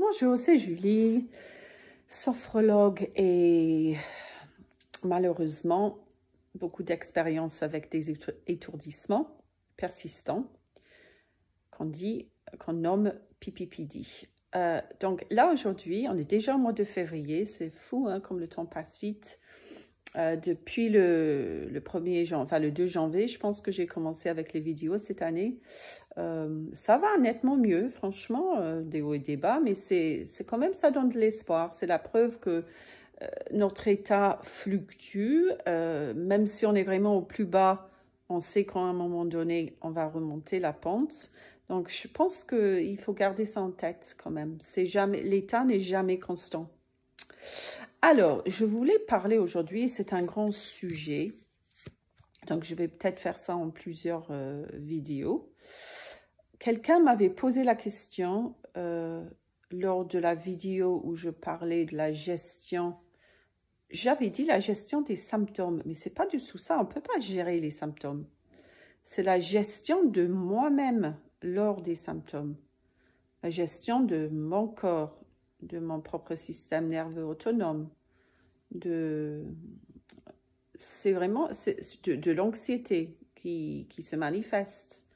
Bonjour, c'est Julie, sophrologue et malheureusement, beaucoup d'expérience avec des étourdissements persistants qu'on dit, qu'on nomme PPPD. Euh, donc là, aujourd'hui, on est déjà au mois de février, c'est fou hein, comme le temps passe vite. Euh, depuis le, le 1 janvier, enfin le 2 janvier, je pense que j'ai commencé avec les vidéos cette année. Euh, ça va nettement mieux, franchement, euh, des hauts et des bas, mais c'est quand même, ça donne de l'espoir. C'est la preuve que notre état fluctue, même si on est vraiment au plus bas, on sait qu'à un moment donné, on va remonter la pente. Donc, je pense qu'il faut garder ça en tête quand même. L'état n'est jamais constant. Alors, je voulais parler aujourd'hui, c'est un grand sujet. Donc, je vais peut-être faire ça en plusieurs euh, vidéos. Quelqu'un m'avait posé la question euh, lors de la vidéo où je parlais de la gestion. J'avais dit la gestion des symptômes, mais c'est pas du tout ça. On peut pas gérer les symptômes. C'est la gestion de moi-même lors des symptômes. La gestion de mon corps de mon propre système nerveux autonome. De... C'est vraiment de, l'anxiété qui, se manifeste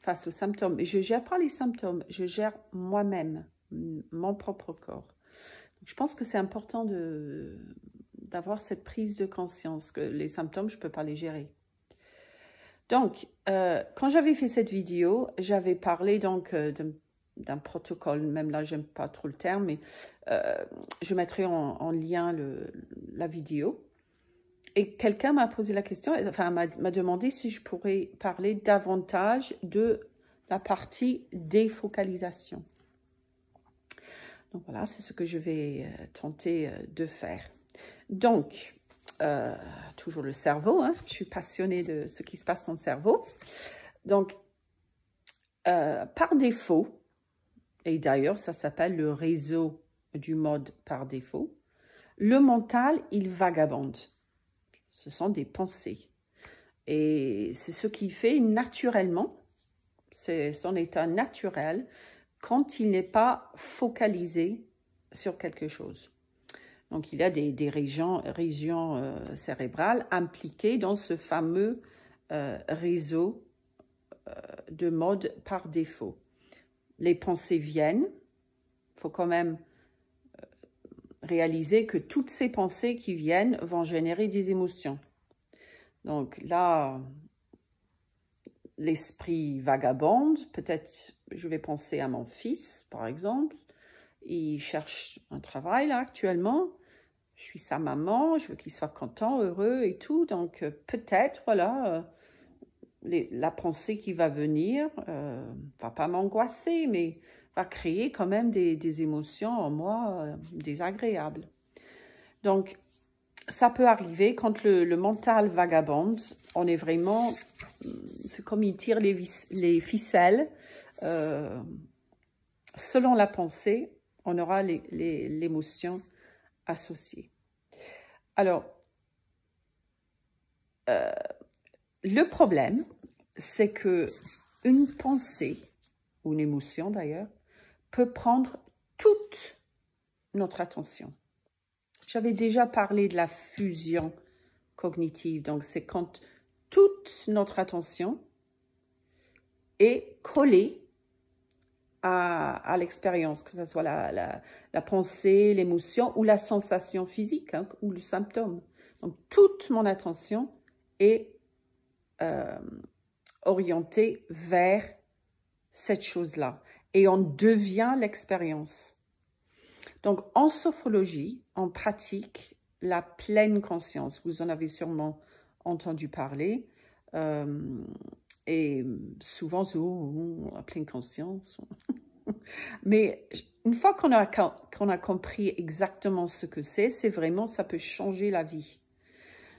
face aux symptômes. je ne gère pas les symptômes, je gère moi-même, mon propre corps. je pense que c'est important d'avoir cette prise de conscience que les symptômes, je ne peux pas les gérer. Donc, euh, quand j'avais fait cette vidéo, j'avais parlé donc euh, d'un protocole, même là j'aime pas trop le terme, mais euh, je mettrai en, lien la vidéo. Et quelqu'un m'a posé la question, enfin m'a demandé si je pourrais parler davantage de la partie défocalisation. Donc voilà, c'est ce que je vais euh, tenter euh, de faire. Donc, toujours le cerveau, hein, je suis passionnée de ce qui se passe dans le cerveau. Donc, par défaut, et d'ailleurs, ça s'appelle le réseau du mode par défaut. Le mental, il vagabonde. Ce sont des pensées. Et c'est ce qu'il fait naturellement, c'est son état naturel, quand il n'est pas focalisé sur quelque chose. Donc, il a des, régions, euh, cérébrales impliquées dans ce fameux euh, réseau euh, de mode par défaut les pensées viennent. Il faut quand même euh, réaliser que toutes ces pensées qui viennent vont générer des émotions. Donc là, l'esprit vagabonde, peut-être je vais penser à mon fils, par exemple. Il cherche un travail là actuellement. Je suis sa maman, je veux qu'il soit content, heureux et tout. Donc euh, peut-être, voilà, euh, la pensée qui va venir ne euh, va pas m'angoisser, mais va créer quand même des, émotions en moi euh, désagréables. Donc, ça peut arriver quand le, mental vagabonde, on est vraiment, c'est comme il tire les, les ficelles. Euh, selon la pensée, on aura l'émotion associée. Alors, le problème, c'est que une pensée, ou une émotion d'ailleurs, peut prendre toute notre attention. J'avais déjà parlé de la fusion cognitive, donc c'est quand toute notre attention est collée à, l'expérience, que ce soit la, pensée, l'émotion ou la sensation physique hein, ou le symptôme. Donc toute mon attention est euh, orienté vers cette chose-là et on devient l'expérience. Donc, en sophrologie, en pratique la pleine conscience. Vous en avez sûrement entendu parler. Euh, et souvent, oh, oh, la pleine conscience. Mais une fois qu'on a, qu'on a compris exactement ce que c'est, c'est vraiment, ça peut changer la vie.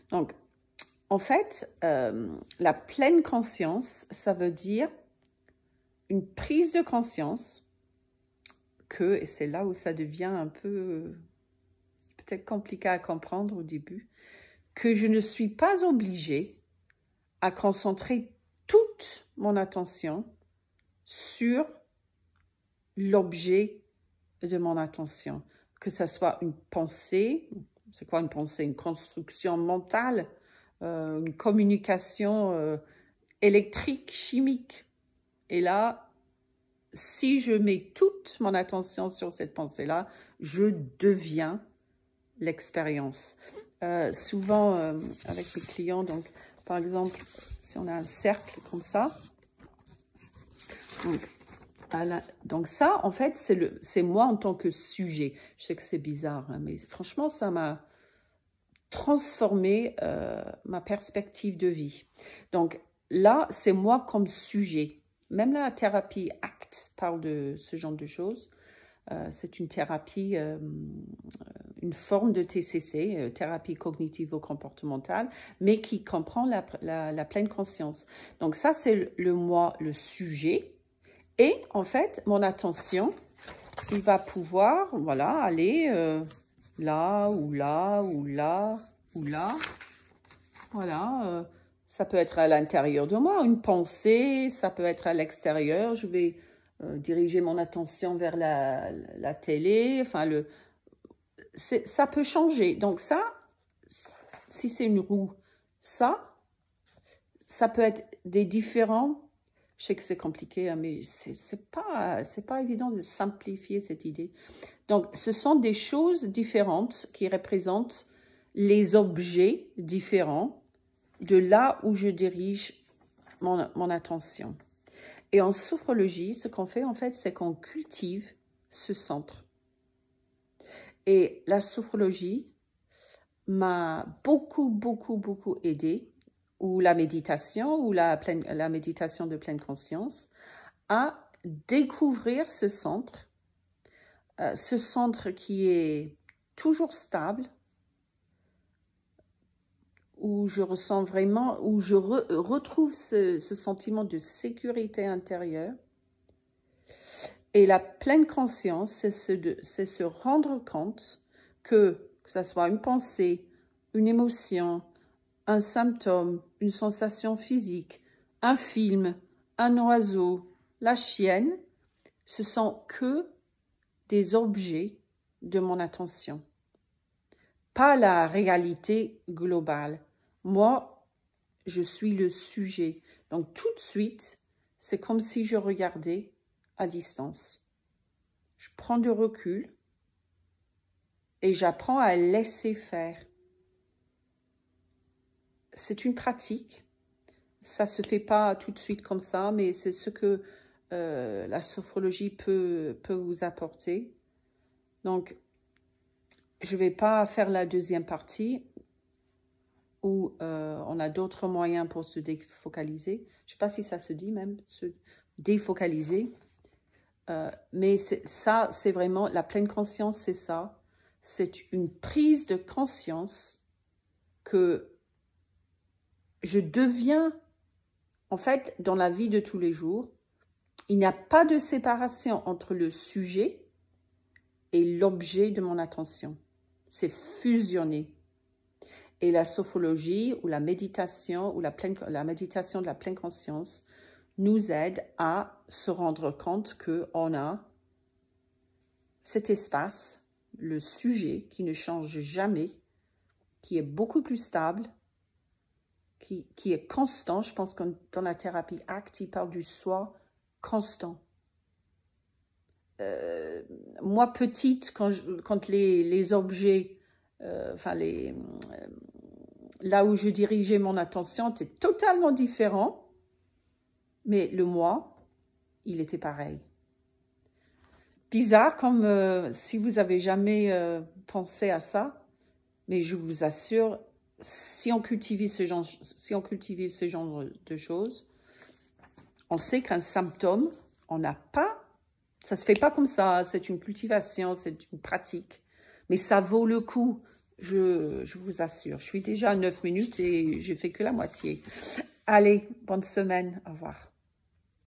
Donc, en fait, euh, la pleine conscience, ça veut dire une prise de conscience que, et c'est là où ça devient un peu peut-être compliqué à comprendre au début, que je ne suis pas obligée à concentrer toute mon attention sur l'objet de mon attention, que ce soit une pensée, c'est quoi une pensée, une construction mentale, euh, une communication euh, électrique, chimique. Et là, si je mets toute mon attention sur cette pensée-là, je deviens l'expérience. Euh, souvent, avec mes clients, donc, par exemple, si on a un cercle comme ça, donc, ça, en fait, c'est moi en tant que sujet. Je sais que c'est bizarre, hein, mais franchement, ça m'a transformer euh, ma perspective de vie. Donc là, c'est moi comme sujet. Même la thérapie ACT parle de ce genre de choses. Euh, c'est une thérapie, euh, une forme de TCC, thérapie thérapie cognitivo-comportementale, mais qui comprend la, pleine conscience. Donc ça, c'est le, le moi, le sujet. Et en fait, mon attention, il va pouvoir, voilà, aller là, ou là, ou là, ou là. Voilà, euh, ça peut être à l'intérieur de moi, une pensée, ça peut être à l'extérieur. Je vais euh, diriger mon attention vers la, télé, enfin, le, ça peut changer. Donc ça, si c'est une roue, ça, ça peut être des différents... Je sais que c'est compliqué, hein, mais c'est pas, pas évident de simplifier cette idée. Donc, ce sont des choses différentes qui représentent les objets différents de là où je dirige mon, attention. Et en sophrologie, ce qu'on fait en fait, c'est qu'on cultive ce centre. Et la sophrologie m'a beaucoup, beaucoup, beaucoup aidé, ou la méditation, ou la méditation de pleine conscience, à découvrir ce centre euh, ce centre qui est toujours stable, où je ressens vraiment, où je retrouve ce, sentiment de sécurité intérieure. Et la pleine conscience, c'est se rendre compte que, que ce soit une pensée, une émotion, un symptôme, une sensation physique, un film, un oiseau, la chienne, ce sont que objets de mon attention, pas la réalité globale. Moi, je suis le sujet. Donc tout de suite, c'est comme si je regardais à distance. Je prends du recul et j'apprends à laisser faire. C'est une pratique. Ça se fait pas tout de suite comme ça, mais c'est ce que euh, la sophrologie peut, vous apporter. Donc, je ne vais pas faire la deuxième partie où euh, on a d'autres moyens pour se défocaliser. Je ne sais pas si ça se dit même, se défocaliser. Euh, mais ça, c'est vraiment, la pleine conscience, c'est ça. C'est une prise de conscience que je deviens, en fait, dans la vie de tous les jours, il n'y a pas de séparation entre le sujet et l'objet de mon attention. C'est fusionné. Et la sophologie ou la méditation ou la, pleine, méditation de la pleine conscience nous aide à se rendre compte qu'on a cet espace, le sujet qui ne change jamais, qui est beaucoup plus stable, qui, qui est constant. Je pense que dans la thérapie ACT, il parle du soi constant. Euh, moi, petite, quand, les, objets, euh, enfin, euh, là où je dirigeais mon attention, c'était totalement différent, mais le moi, il était pareil. Bizarre, comme si vous avez jamais pensé à ça, mais je vous assure, si on cultive ce genre, si on cultivait ce genre de choses, on sait qu'un symptôme, on n'a pas, ça ne se fait pas comme ça, c'est une cultivation, c'est une pratique, mais ça vaut le coup, je, vous assure. Je suis déjà à 9 minutes et j'ai fait que la moitié. Allez, bonne semaine, au revoir.